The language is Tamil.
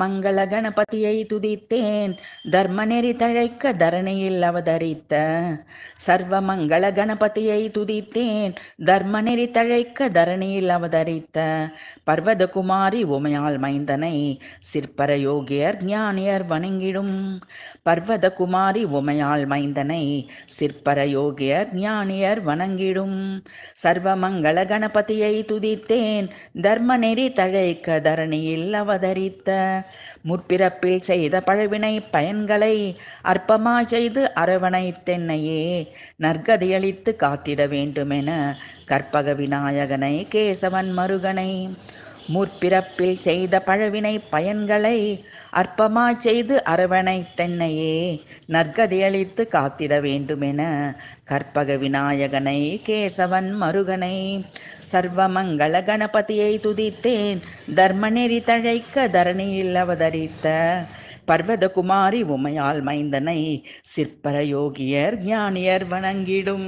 மங்கள கணபதியை துதித்தேன் தர்மநெறி தழைக்க தரணியில் அவதரித்த மங்கள கணபதியை துதித்தேன் தர்மநெறி தழைக்க தரணியில் அவதரித்த பர்வதகுமாரி உமையால் மைந்தனை சிற்பர யோகியர் ஞானியர் வணங்கிடும் பர்வதகுமாரி உமையால் மைந்தனை சிற்பர யோகியர் ஞானியர் வணங்கிடும் மங்கள கணபதியை துதித்தேன் தர்மநெறி தழைக்க தரணியில் அவதரித்த சிந்தித்த முற்பிறப்பில் செய்த பழவினை பயன்களை அற்பமா செய்து அரவணை தென்னையே நற்கதியளித்து காத்திட வேண்டுமென கற்பக விநாயகனை கேசவன் மருகனை முற்பிறப்பில் செய்த பழவினை பயன்களை அற்பமா செய்து அரவணை தென்னையே நற்கதியளித்து காத்திட வேண்டுமென கற்பக விநாயகனை கேசவன் மருகனை சர்வமங்கள கணபதியை துதித்தேன் தர்மநெறி தழைக்க தரணியில் அவதரித்த பர்வதகுமாரி உமையால் மைந்தனை சிற்பர யோகியர் ஞானியர் வணங்கிடும்